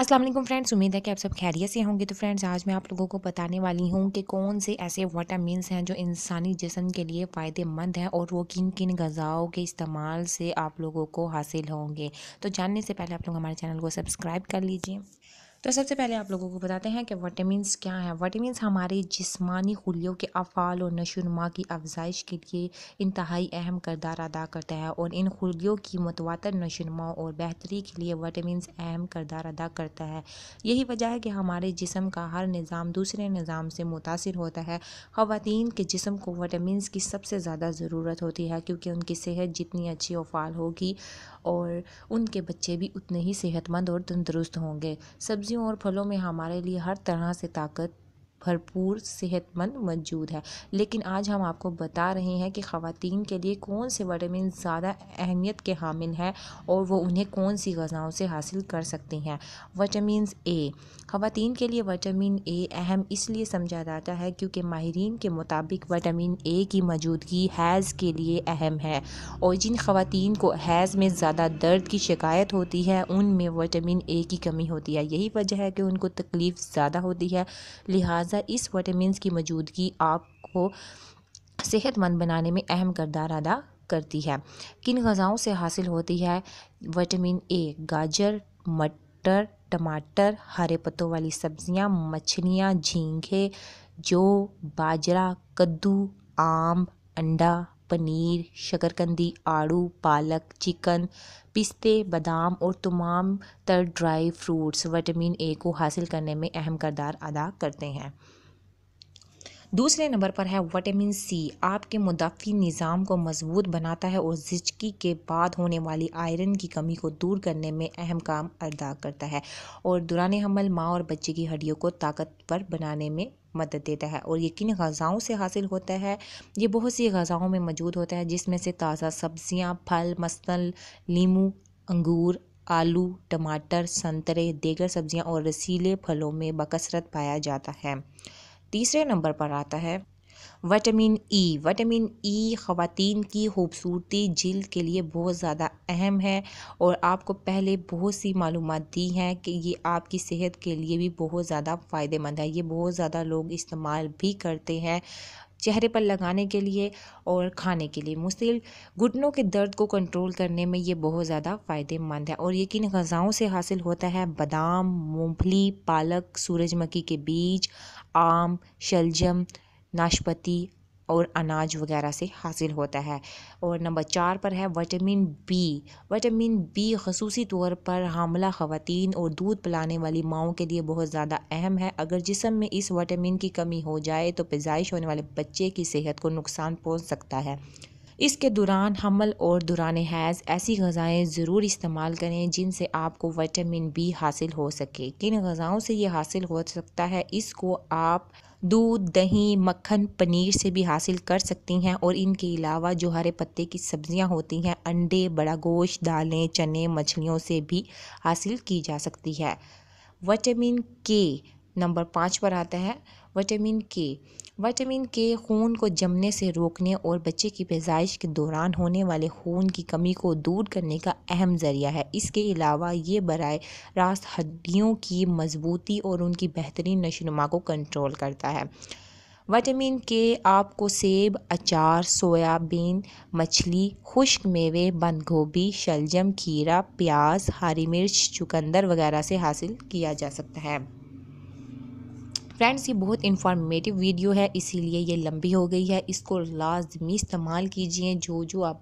Aslam friends उम्मीद है कि आप सब खैरियत से होंगे तो फ्रेंड्स आज मैं आप लोगों को बताने वाली हूँ कि कौन से ऐसे वाटामस हैं जो इंसानी जिसम के लिए फ़ायदेमंद हैं और वो किन किन गज़ाओं के इस्तेमाल से आप लोगों को हासिल होंगे तो जानने से पहले आप लोग हमारे चैनल को सब्सक्राइब कर लीजिए तो सबसे पहले आप लोगों को बताते हैं कि वाइटामस क्या हैं वाइटामस हमारे जिस्मानी खुलियों के अफ़ाल और नशोनुमा की अफजाइश के लिए इंतहाई अहम करदार अदा करता है और इन खुलियों की मतवातर नशोनुमा और बेहतरी के लिए वाइटामस अहम करदार अदा करता है यही वजह है कि हमारे जिसम का हर निज़ाम दूसरे निज़ाम से मुतासर होता है खातन के जिसम को वाइटामस की सबसे ज़्यादा ज़रूरत होती है क्योंकि उनकी सेहत जितनी अच्छी और फाल होगी और उनके बच्चे भी उतने ही सेहतमंद और तंदरुस्त होंगे सब्ज़ी सब्जियों और फलों में हमारे लिए हर तरह से ताकत भरपूर सेहतमंद मौजूद है लेकिन आज हम आपको बता रहे हैं कि ख़वातीन के लिए कौन से वटामिन ज़्यादा अहमियत के हामिल हैं और वो उन्हें कौन सी गज़ाओं से हासिल कर सकती हैं वटामिन ए खातन के लिए वटामिन ए अहम इसलिए समझा जाता है क्योंकि माहरीन के मुताबिक वटामिन ए की मौजूदगी हैज़ के लिए अहम है और जिन खातन को हैज़ में ज़्यादा दर्द की शिकायत होती है उनमें वटामिन ए की कमी होती है यही वजह है कि उनको तकलीफ़ ज़्यादा होती है लिहाज लिहाजा इस विटामिन की मौजूदगी आपको सेहतमंद बनाने में अहम करदार अदा करती है किन गज़ाओं से हासिल होती है वटामिन ए गाजर मटर टमाटर हरे पत्तों वाली सब्जियां, मछलियां, झींगे जो बाजरा कद्दू आम अंडा पनीर शकरकंदी आड़ू पालक चिकन पिस्ते बादाम और तमाम तर ड्राई फ्रूट्स विटामिन ए को हासिल करने में अहम करदार अदा करते हैं दूसरे नंबर पर है विटामिन सी आपके मुदाफ़ी निज़ाम को मजबूत बनाता है और जिचकी के बाद होने वाली आयरन की कमी को दूर करने में अहम काम अदा करता है और दुरान हमल माँ और बच्चे की हड्डियों को ताकतवर बनाने में मदद देता है और ये किन गज़ाओं से हासिल होता है ये बहुत सी गज़ाओं में मौजूद होता है जिसमें से ताज़ा सब्ज़ियाँ फल मसल लीमू अंगूर आलू टमाटर संतरे दीगर सब्ज़ियाँ और रसीले फलों में बकसरत पाया जाता है तीसरे नंबर पर आता है विटामिन ई विटामिन ई ख़वातीन की खूबसूरती जल्द के लिए बहुत ज़्यादा अहम है और आपको पहले बहुत सी मालूम दी हैं कि ये आपकी सेहत के लिए भी बहुत ज़्यादा फ़ायदेमंद है ये बहुत ज़्यादा लोग इस्तेमाल भी करते हैं चेहरे पर लगाने के लिए और खाने के लिए मुस्तिल घुटनों के दर्द को कंट्रोल करने में ये बहुत ज़्यादा फ़ायदेमंद है और ये किन गज़ाओं से हासिल होता है बादाम मूंगफली पालक सूरजमुखी के बीज आम शलजम नाशपाती और अनाज वगैरह से हासिल होता है और नंबर चार पर है विटामिन बी विटामिन बी खसूस तौर पर हामला ख़वातीन और दूध पिलाने वाली माओ के लिए बहुत ज़्यादा अहम है अगर जिसम में इस विटामिन की कमी हो जाए तो पेज़ाइश होने वाले बच्चे की सेहत को नुकसान पहुँच सकता है इसके दौरान हमल और दौरान हैज़ ऐसी गज़ाएँ ज़रूर इस्तेमाल करें जिनसे आपको विटामिन बी हासिल हो सके किन गज़ाओं से ये हासिल हो सकता है इसको आप दूध दही मक्खन पनीर से भी हासिल कर सकती हैं और इनके अलावा जो हरे पत्ते की सब्ज़ियां होती हैं अंडे बड़ा गोश्त दालें चने मछलियों से भी हासिल की जा सकती है विटामिन के नंबर पाँच पर आता है विटामिन के विटामिन के खून को जमने से रोकने और बच्चे की पैदाइश के दौरान होने वाले खून की कमी को दूर करने का अहम ज़रिया है इसके अलावा ये बर रास्त हड्डियों की मजबूती और उनकी बेहतरीन नशोनुमा को कंट्रोल करता है विटामिन के आपको सेब अचार सोयाबीन मछली खुश्क मेवे बंद गोभी शलजम खीरा प्याज हरी मिर्च चुकंदर वगैरह से हासिल किया जा सकता है फ्रेंड्स ये बहुत इन्फॉर्मेटिव वीडियो है इसीलिए ये लंबी हो गई है इसको लाजमी इस्तेमाल कीजिए जो जो आप